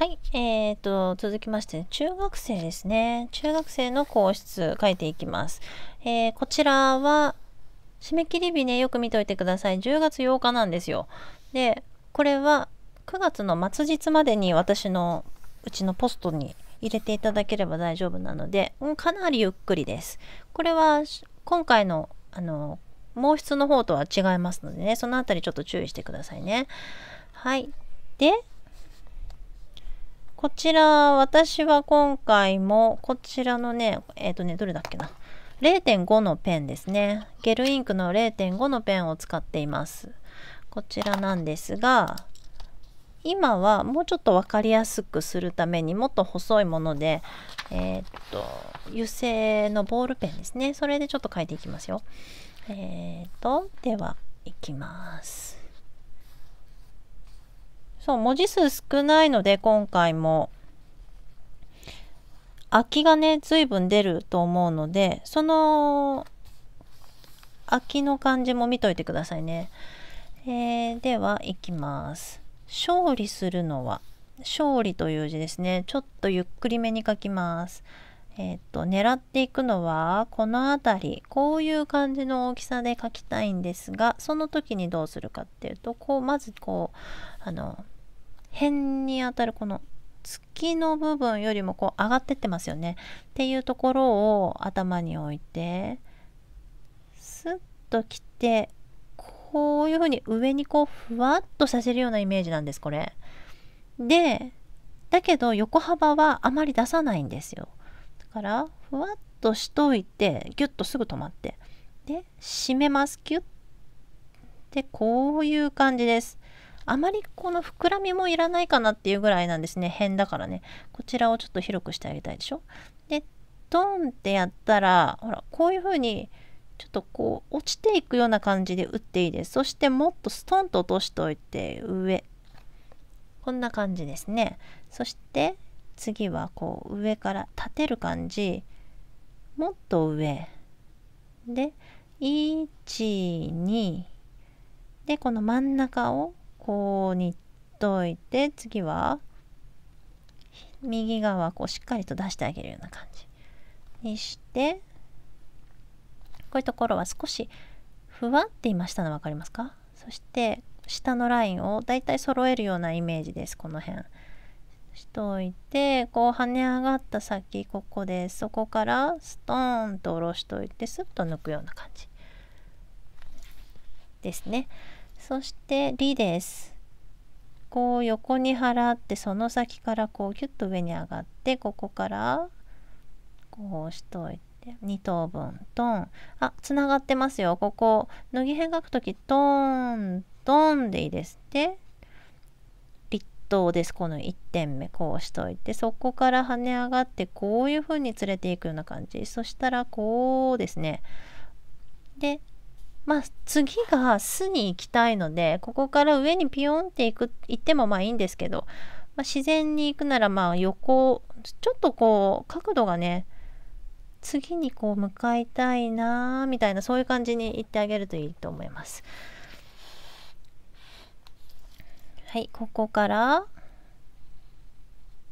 はい、えーと、続きまして、中学生ですね。中学生の皇室書いていきます。えー、こちらは締め切り日ね、よく見といてください。10月8日なんですよ。で、これは9月の末日までに私のうちのポストに入れていただければ大丈夫なので、うん、かなりゆっくりです。これは今回のあの毛筆の方とは違いますのでね、そのあたりちょっと注意してくださいね。はい。で、こちら、私は今回も、こちらのね、えっ、ー、とね、どれだっけな。0.5のペンですね。ゲルインクの0.5のペンを使っています。こちらなんですが、今はもうちょっと分かりやすくするためにもっと細いもので、えー、っと、油性のボールペンですね。それでちょっと書いていきますよ。えー、っと、では、いきます。そう、文字数少ないので、今回も。空きがね、随分出ると思うので、その、空きの感じも見といてくださいね。えー、では、いきます。勝利するのは、勝利という字ですね。ちょっとゆっくりめに書きます。えっ、と、狙っていくのは、この辺り、こういう感じの大きさで書きたいんですが、その時にどうするかっていうと、こう、まずこう、あの、辺にあたるこの月の部分よりもこう上がってってますよねっていうところを頭に置いてスッと来てこういうふうに上にこうふわっとさせるようなイメージなんですこれ。でだけど横幅はあまり出さないんですよ。だからふわっとしといてギュッとすぐ止まってで締めますキュッでこういう感じです。あまりこの膨らみもいらないかなっていうぐらいなんですね辺だからねこちらをちょっと広くしてあげたいでしょでドンってやったらほらこういう風にちょっとこう落ちていくような感じで打っていいですそしてもっとストンと落としておいて上こんな感じですねそして次はこう上から立てる感じもっと上で12でこの真ん中をこうにといて次は右側こうしっかりと出してあげるような感じにしてこういうところは少しふわっていましたの分かりますかそして下のラインをだいたい揃えるようなイメージですこの辺しといてこう跳ね上がった先ここでそこからストーンと下ろしといてスッと抜くような感じですね。そして「り」ですこう横に払ってその先からこうキュッと上に上がってここからこうしといて2等分トンあつながってますよここ脱ぎ辺書く時トントンでいいですで立冬ですこの1点目こうしといてそこから跳ね上がってこういう風に連れていくような感じそしたらこうですねでまあ、次が巣に行きたいのでここから上にピヨンっていく行ってもまあいいんですけど、まあ、自然に行くならまあ横ちょっとこう角度がね次にこう向かいたいなみたいなそういう感じに行ってあげるといいと思います。はいここから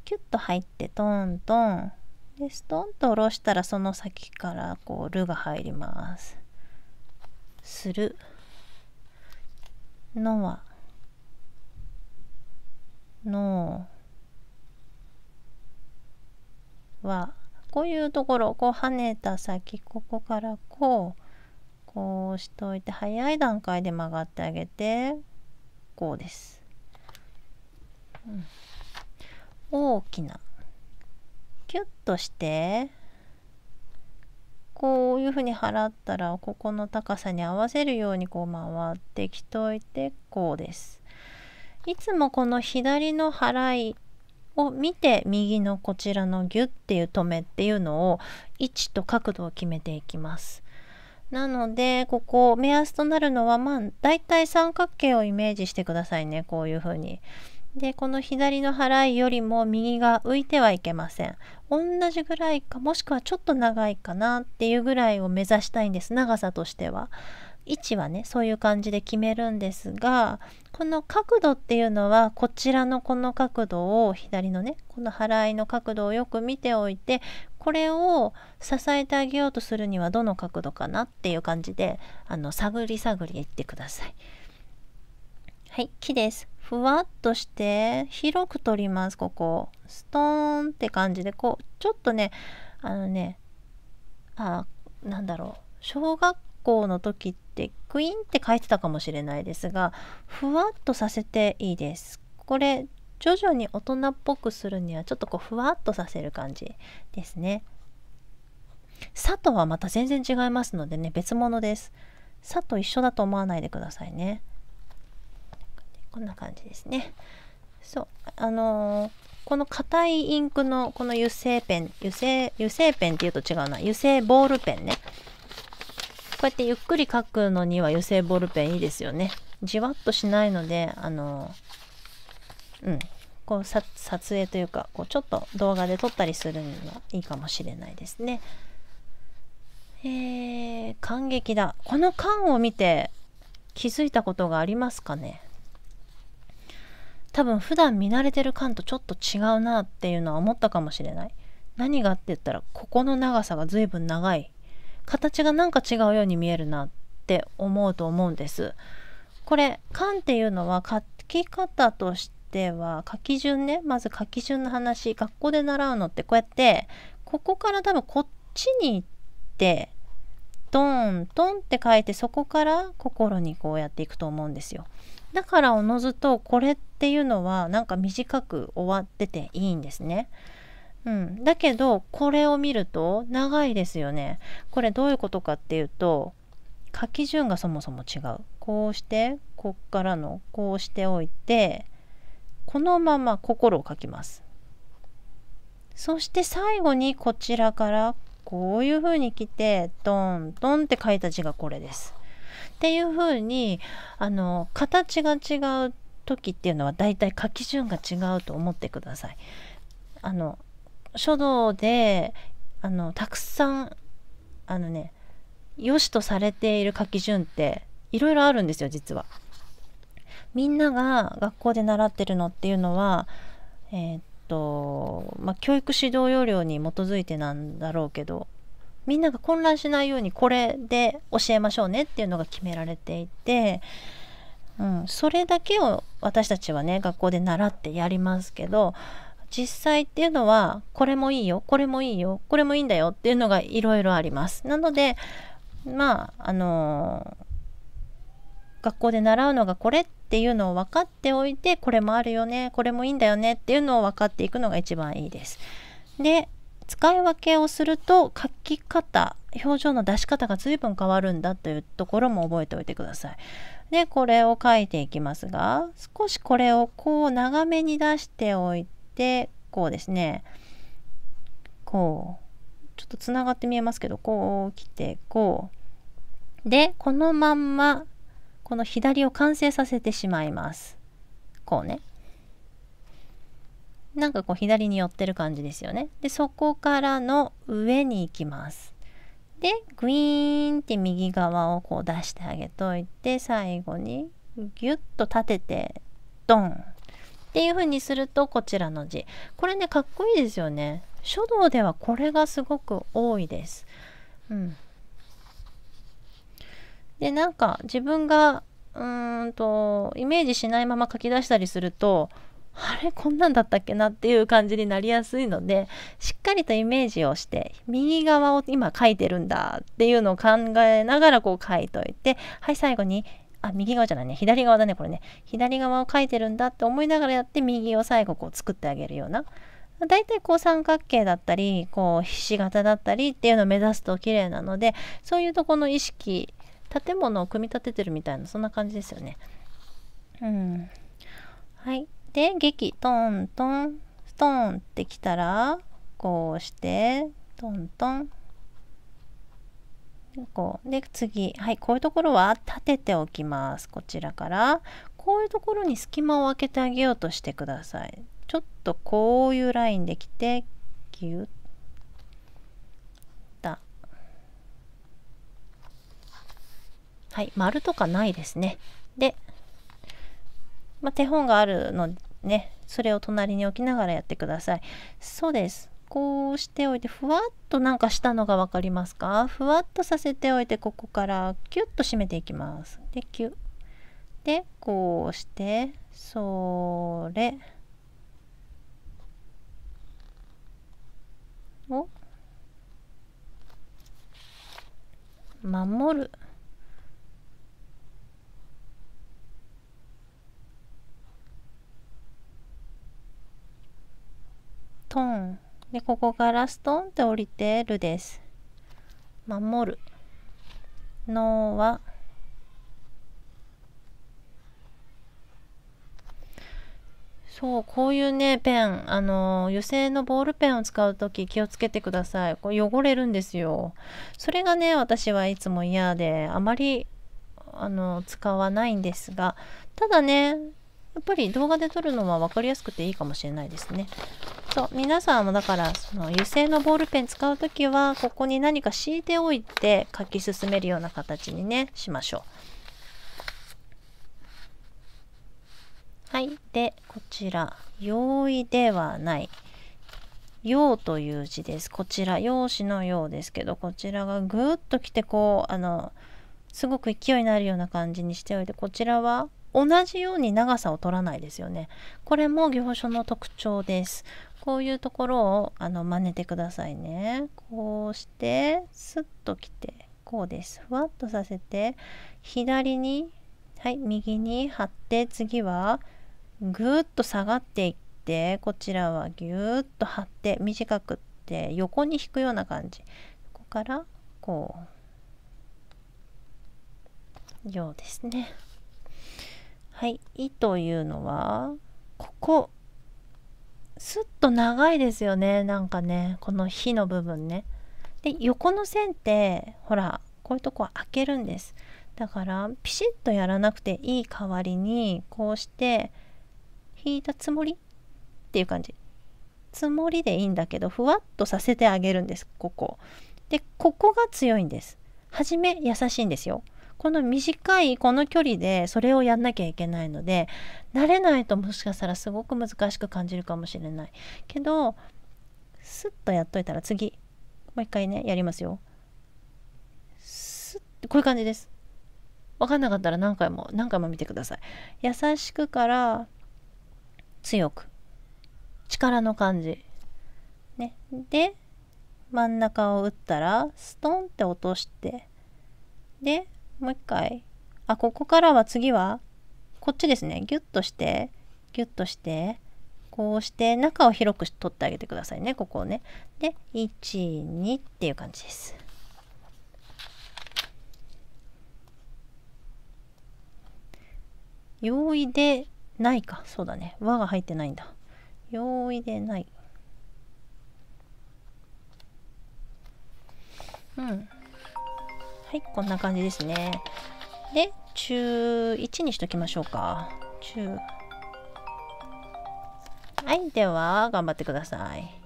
キュッと入ってトントンでストンと下ろしたらその先からこう「る」が入ります。するのはのはこういうところこう跳ねた先ここからこうこうしといて早い段階で曲がってあげてこうです、うん、大きなキュッとしてこういうふうに払ったらここの高さに合わせるようにこう回ってきといてこうです。いつもこの左の払いを見て右のこちらのギュッていう止めっていうのを位置と角度を決めていきます。なのでここ目安となるのはまあ大体三角形をイメージしてくださいねこういうふうに。でこの左の払いよりも右が浮いてはいけません同じぐらいかもしくはちょっと長いかなっていうぐらいを目指したいんです長さとしては。位置はねそういう感じで決めるんですがこの角度っていうのはこちらのこの角度を左のねこの払いの角度をよく見ておいてこれを支えてあげようとするにはどの角度かなっていう感じであの探り探りいってください。はい木です。ふわっとして広く取りますここストーンって感じでこうちょっとねあのねあなんだろう小学校の時ってクイーンって書いてたかもしれないですがふわっとさせていいですこれ徐々に大人っぽくするにはちょっとこうふわっとさせる感じですねさとはまた全然違いますのでね別物ですさと一緒だと思わないでくださいねこんな感じですねそうあのー、この硬いインクのこの油性ペン油性油性ペンっていうと違うな油性ボールペンねこうやってゆっくり書くのには油性ボールペンいいですよねじわっとしないのであのー、うんこう撮影というかこうちょっと動画で撮ったりするにはいいかもしれないですねえー、感激だこの缶を見て気づいたことがありますかね多分普段見慣れてる感とちょっと違うなっていうのは思ったかもしれない何がって言ったらここの長さが随分長い形がなんか違うように見えるなって思うと思うんですこれ缶っていうのは書き方としては書き順ねまず書き順の話学校で習うのってこうやってここから多分こっちに行ってトントンって書いてそこから心にこうやっていくと思うんですよ。だからおのずとこれっていうのはなんか短く終わってていいんですね。うん、だけどこれを見ると長いですよね。これどういうことかっていうと書き順がそもそも違う。こうしてこっからのこうしておいてこのまま心を書きます。そして最後にこちらからこういうふうに来てドンドンって書いた字がこれです。っていうふうにあの形が違う時っていうのはだいたい書き順が違うと思ってください。あの書道であのたくさんあのね良しとされている書き順っていろいろあるんですよ実は。みんなが学校で習ってるのっていうのは、えー、っとまあ、教育指導要領に基づいてなんだろうけどみんなが混乱しないようにこれで教えましょうねっていうのが決められていて、うん、それだけを私たちはね学校で習ってやりますけど実際っていうのはこれもいいよこれもいいよこれもいいんだよっていうのがいろいろあります。なのでまああのー、学校で習うのがこれっていうのを分かっておいてこれもあるよねこれもいいんだよねっていうのを分かっていくのが一番いいです。で使い分けをすると書き方表情の出し方が随分変わるんだというところも覚えておいてください。でこれを書いていきますが少しこれをこう長めに出しておいてこうですねこうちょっとつながって見えますけどこう来てこうでこのまんまこの左を完成させてしまいます。こうねなんかこう左に寄ってる感じですよね。で、そこからの上に行きます。で、グイーンって右側をこう出してあげといて、最後にギュッと立てて、ドンっていう風にするとこちらの字。これね、かっこいいですよね。書道ではこれがすごく多いです。うん。で、なんか自分が、うーんと、イメージしないまま書き出したりすると、あれこんなんだったっけなっていう感じになりやすいのでしっかりとイメージをして右側を今書いてるんだっていうのを考えながらこう書いといてはい最後にあ右側じゃないね左側だねこれね左側を書いてるんだって思いながらやって右を最後こう作ってあげるような大体こう三角形だったりこうひし形だったりっていうのを目指すと綺麗なのでそういうとこの意識建物を組み立ててるみたいなそんな感じですよね。うん、はいで劇トントンストンってきたらこうしてトントンこうで次はいこういうところは立てておきますこちらからこういうところに隙間を空けてあげようとしてくださいちょっとこういうラインできてギュッだはい丸とかないですねで、まあ、手本があるのねそれを隣に置きながらやってくださいそうですこうしておいてふわっとなんかしたのが分かりますかふわっとさせておいてここからキュッと締めていきますでキュッでこうしてそれを守るトンでここからストンって降りてるです守るのはそうこういうねペンあの油性のボールペンを使う時気をつけてくださいこれ汚れるんですよそれがね私はいつも嫌であまりあの使わないんですがただねやっぱり動画で撮るのは分かりやすくていいかもしれないですねそう皆さんもだからその油性のボールペン使う時はここに何か敷いておいて書き進めるような形にねしましょう。はいでこちら「用意ではない」「用」という字ですこちら用紙の「用」ですけどこちらがぐっときてこうあのすごく勢いのあるような感じにしておいてこちらは同じように長さを取らないですよね。これも行書の特徴です。こういうところをあの真似てくださいねこうしてスッときてこうですふわっとさせて左にはい右に張って次はぐっと下がっていってこちらはぎゅっと張って短くって横に引くような感じここからこうようですねはい「い」というのはここスッと長いですよねなんかねこの火の部分ねで横の線ってほらこういうとこ開けるんですだからピシッとやらなくていい代わりにこうして引いたつもりっていう感じつもりでいいんだけどふわっとさせてあげるんですここでここが強いんですはじめ優しいんですよこの短いこの距離でそれをやんなきゃいけないので慣れないともしかしたらすごく難しく感じるかもしれないけどスッとやっといたら次もう一回ねやりますよスッこういう感じです分かんなかったら何回も何回も見てください優しくから強く力の感じねで真ん中を打ったらストンって落としてでもう一回。あ、ここからは次は、こっちですね。ギュッとして、ギュッとして、こうして中を広く取ってあげてくださいね。ここをね。で、1、2っていう感じです。容易でないか。そうだね。輪が入ってないんだ。容易でない。うん。はいこんな感じですねで中1にしときましょうか中はいでは頑張ってください